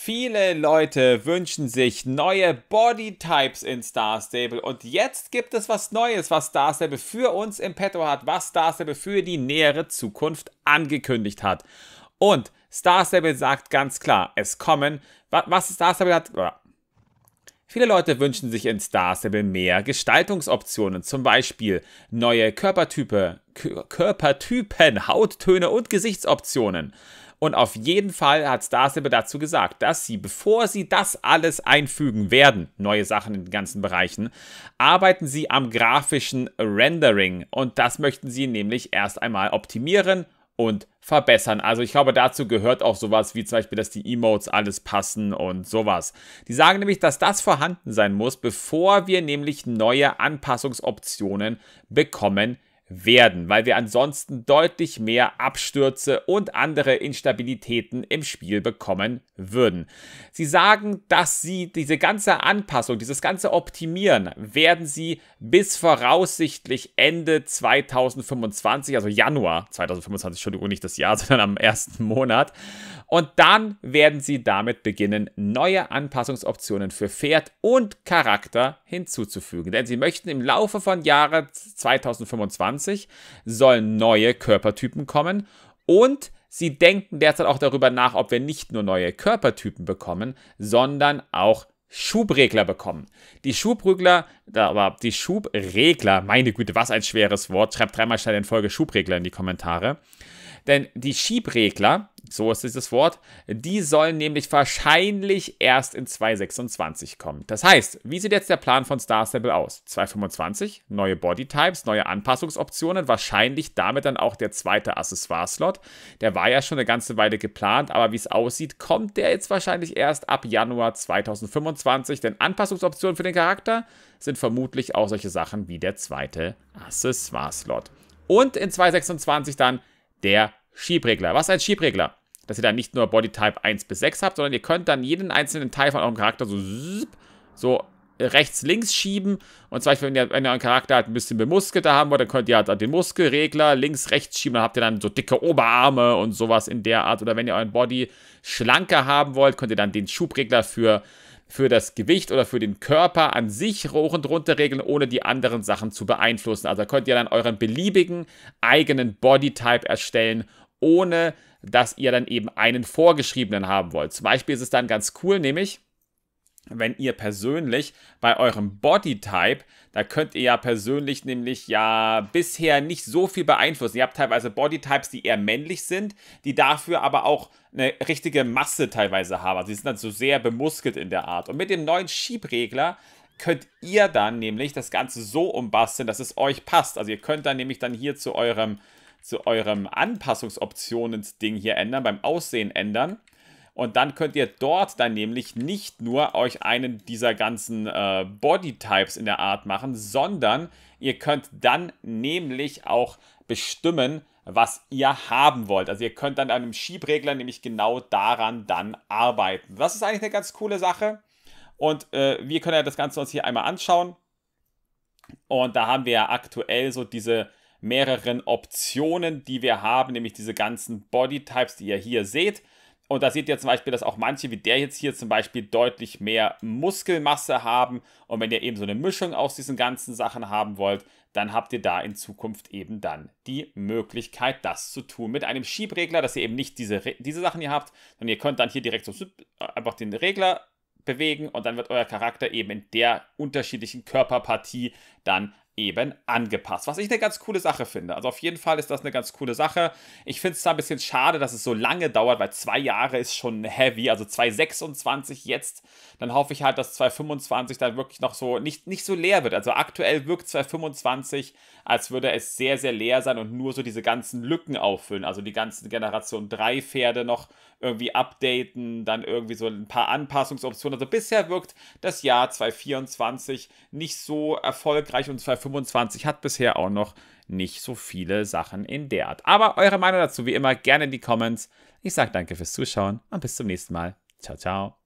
Viele Leute wünschen sich neue Bodytypes in Star Stable und jetzt gibt es was Neues, was Star Stable für uns im Petto hat, was Star Stable für die nähere Zukunft angekündigt hat. Und Star Stable sagt ganz klar, es kommen, was Star Stable hat, Viele Leute wünschen sich in Star Stable mehr Gestaltungsoptionen, zum Beispiel neue Körpertype, Körpertypen, Hauttöne und Gesichtsoptionen. Und auf jeden Fall hat Star dazu gesagt, dass sie, bevor sie das alles einfügen werden, neue Sachen in den ganzen Bereichen, arbeiten sie am grafischen Rendering. Und das möchten sie nämlich erst einmal optimieren und verbessern. Also ich glaube, dazu gehört auch sowas wie zum Beispiel, dass die Emotes alles passen und sowas. Die sagen nämlich, dass das vorhanden sein muss, bevor wir nämlich neue Anpassungsoptionen bekommen werden, weil wir ansonsten deutlich mehr Abstürze und andere Instabilitäten im Spiel bekommen würden. Sie sagen, dass sie diese ganze Anpassung, dieses ganze Optimieren werden sie bis voraussichtlich Ende 2025, also Januar 2025, Entschuldigung, nicht das Jahr, sondern am ersten Monat. Und dann werden sie damit beginnen, neue Anpassungsoptionen für Pferd und Charakter hinzuzufügen. Denn sie möchten im Laufe von Jahre 2025 2020 sollen neue Körpertypen kommen und sie denken derzeit auch darüber nach, ob wir nicht nur neue Körpertypen bekommen, sondern auch Schubregler bekommen. Die Schubregler, die Schubregler, meine Güte, was ein schweres Wort, schreibt dreimal schnell in Folge Schubregler in die Kommentare. Denn die Schiebregler, so ist dieses Wort, die sollen nämlich wahrscheinlich erst in 2026 kommen. Das heißt, wie sieht jetzt der Plan von Star Stable aus? 2025, neue Bodytypes, neue Anpassungsoptionen, wahrscheinlich damit dann auch der zweite Accessoire-Slot. Der war ja schon eine ganze Weile geplant, aber wie es aussieht, kommt der jetzt wahrscheinlich erst ab Januar 2025, denn Anpassungsoptionen für den Charakter sind vermutlich auch solche Sachen wie der zweite Accessoire-Slot. Und in 2026 dann der Schiebregler. Was ein Schiebregler? dass ihr dann nicht nur Bodytype 1 bis 6 habt, sondern ihr könnt dann jeden einzelnen Teil von eurem Charakter so, so rechts, links schieben. Und zum Beispiel, wenn ihr, wenn ihr einen Charakter halt ein bisschen bemuskelter haben wollt, dann könnt ihr halt den Muskelregler links, rechts schieben. Dann habt ihr dann so dicke Oberarme und sowas in der Art. Oder wenn ihr euren Body schlanker haben wollt, könnt ihr dann den Schubregler für, für das Gewicht oder für den Körper an sich hoch und runter regeln, ohne die anderen Sachen zu beeinflussen. Also könnt ihr dann euren beliebigen eigenen Bodytype erstellen ohne dass ihr dann eben einen vorgeschriebenen haben wollt. Zum Beispiel ist es dann ganz cool, nämlich wenn ihr persönlich bei eurem Bodytype, da könnt ihr ja persönlich nämlich ja bisher nicht so viel beeinflussen. Ihr habt teilweise Bodytypes, die eher männlich sind, die dafür aber auch eine richtige Masse teilweise haben. Also die sind dann so sehr bemuskelt in der Art. Und mit dem neuen Schiebregler könnt ihr dann nämlich das Ganze so umbasteln, dass es euch passt. Also ihr könnt dann nämlich dann hier zu eurem zu eurem Anpassungsoptionen-Ding hier ändern, beim Aussehen ändern. Und dann könnt ihr dort dann nämlich nicht nur euch einen dieser ganzen äh, Bodytypes in der Art machen, sondern ihr könnt dann nämlich auch bestimmen, was ihr haben wollt. Also ihr könnt dann an einem Schiebregler nämlich genau daran dann arbeiten. Das ist eigentlich eine ganz coole Sache. Und äh, wir können ja das Ganze uns hier einmal anschauen. Und da haben wir ja aktuell so diese mehreren Optionen, die wir haben, nämlich diese ganzen Bodytypes, die ihr hier seht. Und da seht ihr zum Beispiel, dass auch manche, wie der jetzt hier zum Beispiel, deutlich mehr Muskelmasse haben. Und wenn ihr eben so eine Mischung aus diesen ganzen Sachen haben wollt, dann habt ihr da in Zukunft eben dann die Möglichkeit, das zu tun mit einem Schiebregler, dass ihr eben nicht diese, diese Sachen hier habt, sondern ihr könnt dann hier direkt so einfach den Regler bewegen und dann wird euer Charakter eben in der unterschiedlichen Körperpartie dann eben angepasst. Was ich eine ganz coole Sache finde. Also auf jeden Fall ist das eine ganz coole Sache. Ich finde es zwar ein bisschen schade, dass es so lange dauert, weil zwei Jahre ist schon heavy. Also 2026 jetzt, dann hoffe ich halt, dass 2025 dann wirklich noch so nicht, nicht so leer wird. Also aktuell wirkt 2025, als würde es sehr, sehr leer sein und nur so diese ganzen Lücken auffüllen. Also die ganzen Generation 3 Pferde noch irgendwie updaten, dann irgendwie so ein paar Anpassungsoptionen. Also bisher wirkt das Jahr 2024 nicht so erfolgreich und 2025 25 hat bisher auch noch nicht so viele Sachen in der Art. Aber eure Meinung dazu wie immer gerne in die Comments. Ich sage danke fürs Zuschauen und bis zum nächsten Mal. Ciao, ciao.